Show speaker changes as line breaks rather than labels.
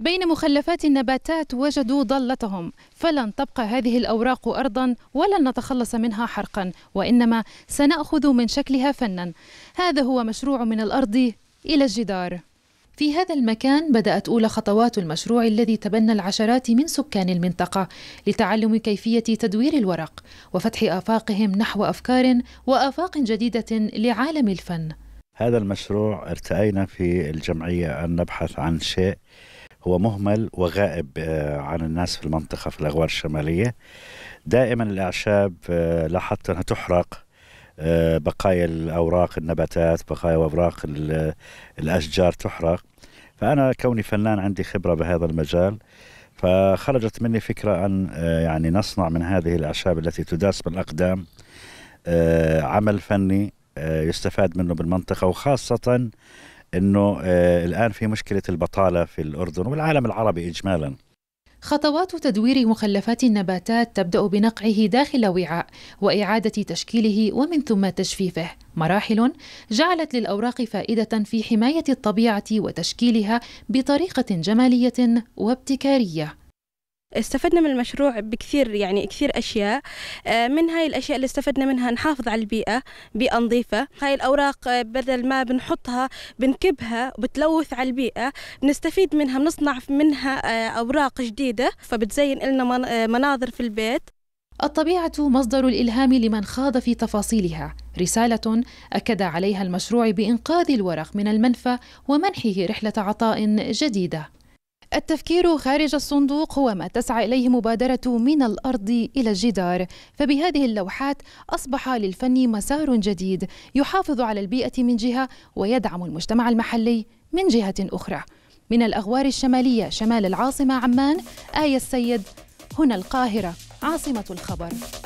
بين مخلفات النباتات وجدوا ضلتهم فلن تبقى هذه الاوراق ارضا ولن نتخلص منها حرقا وانما سناخذ من شكلها فنا هذا هو مشروع من الارض الى الجدار في هذا المكان بدأت أولى خطوات المشروع الذي تبنى العشرات من سكان المنطقة لتعلم كيفية تدوير الورق وفتح آفاقهم نحو أفكار وآفاق جديدة لعالم الفن
هذا المشروع ارتأينا في الجمعية أن نبحث عن شيء هو مهمل وغائب آه، عن الناس في المنطقة في الأغوار الشمالية دائما الأعشاب آه، لاحظت أنها تحرق آه، بقايا الأوراق النباتات بقايا وأوراق الأشجار تحرق فأنا كوني فنان عندي خبرة بهذا المجال فخرجت مني فكرة أن يعني نصنع من هذه الأعشاب التي تداس بالأقدام عمل فني يستفاد منه بالمنطقة وخاصة انه آه، الان في مشكله البطاله في الاردن والعالم العربي اجمالا
خطوات تدوير مخلفات النباتات تبدا بنقعه داخل وعاء واعاده تشكيله ومن ثم تجفيفه مراحل جعلت للاوراق فائده في حمايه الطبيعه وتشكيلها بطريقه
جماليه وابتكاريه استفدنا من المشروع بكثير يعني كثير أشياء آه، من هاي الأشياء اللي استفدنا منها نحافظ على البيئة بيئة نظيفة هاي الأوراق آه، بدل ما بنحطها بنكبها وبتلوث على البيئة بنستفيد منها بنصنع منها آه، أوراق جديدة فبتزين لنا مناظر في البيت
الطبيعة مصدر الإلهام لمن خاض في تفاصيلها رسالة أكد عليها المشروع بإنقاذ الورق من المنفى ومنحه رحلة عطاء جديدة التفكير خارج الصندوق هو ما تسعى اليه مبادره من الارض الى الجدار فبهذه اللوحات اصبح للفن مسار جديد يحافظ على البيئه من جهه ويدعم المجتمع المحلي من جهه اخرى من الاغوار الشماليه شمال العاصمه عمان ايه السيد هنا القاهره عاصمه الخبر